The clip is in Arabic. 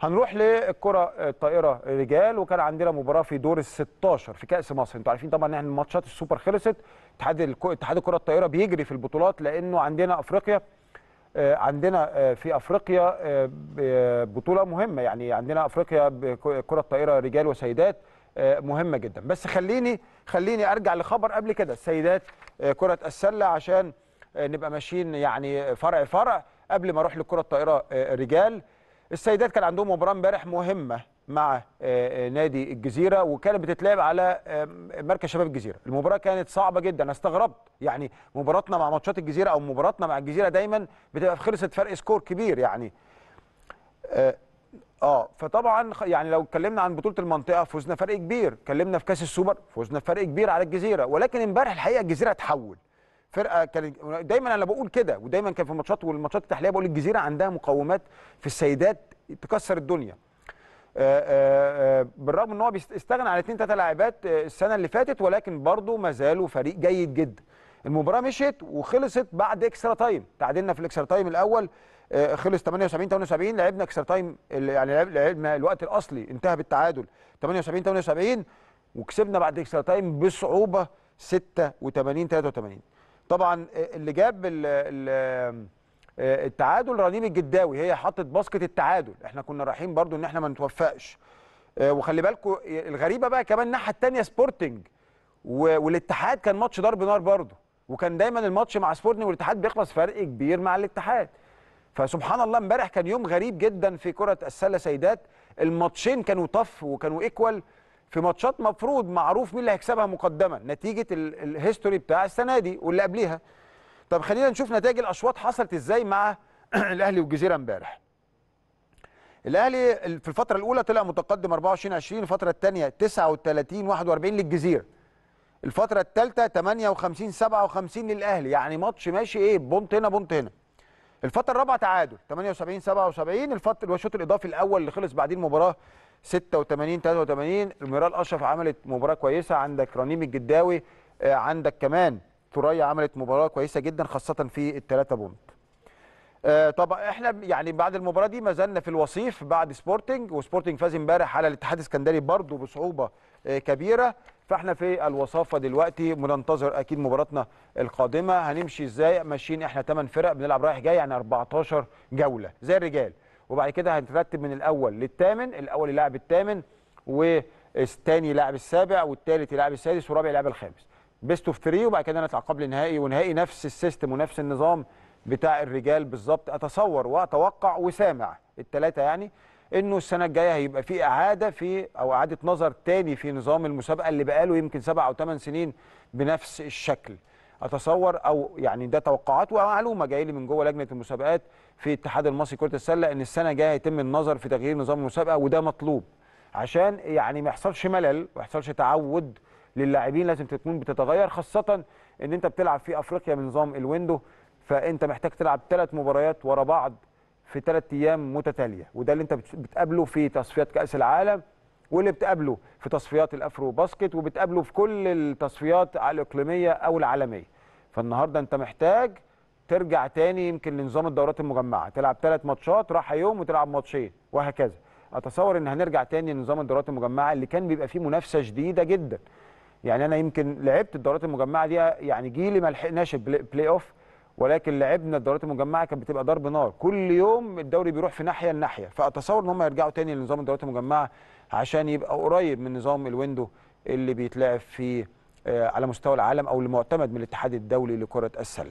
هنروح للكره الطائره رجال وكان عندنا مباراه في دور ال 16 في كاس مصر انتوا عارفين طبعا ان احنا الماتشات السوبر خلصت اتحاد اتحاد الكره الطائره بيجري في البطولات لانه عندنا افريقيا آه، عندنا آه، في افريقيا آه، بطوله مهمه يعني عندنا افريقيا كره الطائره رجال وسيدات مهمه جدا بس خليني خليني ارجع لخبر قبل كده السيدات كره السله عشان نبقى ماشيين يعني فرع فرع قبل ما اروح لكره الطائره رجال السيدات كان عندهم مباراه امبارح مهمه مع آه، آه، نادي الجزيره وكانت بتتلعب على آه، مركز شباب الجزيره المباراه كانت صعبه جدا انا استغربت يعني مباراتنا مع ماتشات الجزيره او مباراتنا مع الجزيره دايما بتبقى خلصت فرق سكور كبير يعني اه فطبعا يعني لو اتكلمنا عن بطوله المنطقه فوزنا فرق كبير اتكلمنا في كاس السوبر فوزنا فرق كبير على الجزيره ولكن امبارح الحقيقه الجزيره تحول فرقه كانت دايما انا بقول كده ودايما كان في الماتشات والماتشات التحليليه بقول الجزيره عندها مقومات في السيدات تكسر الدنيا آه، آه، آه، بالرغم ان هو استغنى على اثنين ثلاثه لاعبات السنه اللي فاتت ولكن برضه ما زالوا فريق جيد جدا المباراه مشيت وخلصت بعد اكسترا تايم تعادلنا في الاكسترا تايم الاول خلص 78 78 لعبنا اكسترا تايم يعني لعبنا الوقت الاصلي انتهى بالتعادل 78 78 وكسبنا بعد اكسترا تايم بصعوبه 86 83 طبعا آه، اللي جاب آه، التعادل رنيم الجداوي هي حطت باسكت التعادل احنا كنا رايحين برضو ان احنا ما نتوفقش آه، وخلي بالكم الغريبه بقى كمان الناحيه الثانيه سبورتنج والاتحاد كان ماتش ضرب نار برضو وكان دايما الماتش مع سبورتنج والاتحاد بيخلص فرق كبير مع الاتحاد فسبحان الله امبارح كان يوم غريب جدا في كره السله سيدات الماتشين كانوا طف وكانوا ايكوال في ماتشات مفروض معروف مين اللي هيكسبها مقدما نتيجه الهيستوري بتاع السنه دي واللي قبليها طب خلينا نشوف نتائج الاشواط حصلت ازاي مع الاهلي والجزيره امبارح الاهلي في الفتره الاولى طلع متقدم 24 20 الفتره الثانيه 39 41 للجزيره الفتره الثالثه 58 57 للاهلي يعني ماتش ماشي ايه بونت هنا بونت هنا الفتره الرابعه تعادل 78 77 الفتره الشوط الاضافي الاول اللي خلص بعدين مباراه 86 83 الميرال اشرف عملت مباراه كويسه عندك رنيم الجداوي آه، عندك كمان ثريا عملت مباراه كويسه جدا خاصه في الثلاثه بونت آه، طب احنا يعني بعد المباراه دي ما زلنا في الوصيف بعد سبورتنج وسبورتنج فاز امبارح على الاتحاد السكندري برضه بصعوبه كبيره فاحنا في الوصافه دلوقتي بننتظر اكيد مباراتنا القادمه هنمشي ازاي ماشيين احنا 8 فرق بنلعب رايح جاي يعني 14 جوله زي الرجال وبعد كده هنترتب من الاول للثامن الاول يلعب الثامن والثاني يلعب السابع والثالث يلعب السادس والرابع يلعب الخامس بيست اوف 3 وبعد كده نطلع قبل نهائي ونهائي نفس السيستم ونفس النظام بتاع الرجال بالظبط اتصور واتوقع وسامع الثلاثه يعني انه السنه الجايه هيبقى في اعاده في او اعاده نظر تاني في نظام المسابقه اللي بقاله يمكن سبع او ثمان سنين بنفس الشكل اتصور او يعني ده توقعات ومعلومه جايه لي من جوه لجنه المسابقات في الاتحاد المصري كره السله ان السنه الجايه هيتم النظر في تغيير نظام المسابقه وده مطلوب عشان يعني ما يحصلش ملل وما يحصلش تعود للاعبين لازم تكون بتتغير خاصه ان انت بتلعب في افريقيا بنظام الويندو فانت محتاج تلعب ثلاث مباريات ورا بعض في ثلاث ايام متتاليه وده اللي انت بتقابله في تصفيات كاس العالم واللي بتقابله في تصفيات الافرو باسكت وبتقابله في كل التصفيات الاقليميه او العالميه فالنهارده انت محتاج ترجع تاني يمكن لنظام الدورات المجمعه تلعب ثلاث ماتشات راحه يوم وتلعب ماتشين وهكذا اتصور ان هنرجع تاني لنظام الدورات المجمعه اللي كان بيبقى فيه منافسه شديده جدا يعني انا يمكن لعبت الدورات المجمعه دي يعني جيلي ما لحقناش البلاي اوف ولكن لعبنا الدورات المجمعه كانت بتبقى ضرب نار كل يوم الدوري بيروح في ناحيه لناحيه فاتصور ان هم يرجعوا تاني لنظام الدورات المجمعه عشان يبقى قريب من نظام الويندو اللي بيتلعب فيه آه، على مستوى العالم او المعتمد من الاتحاد الدولي لكره السله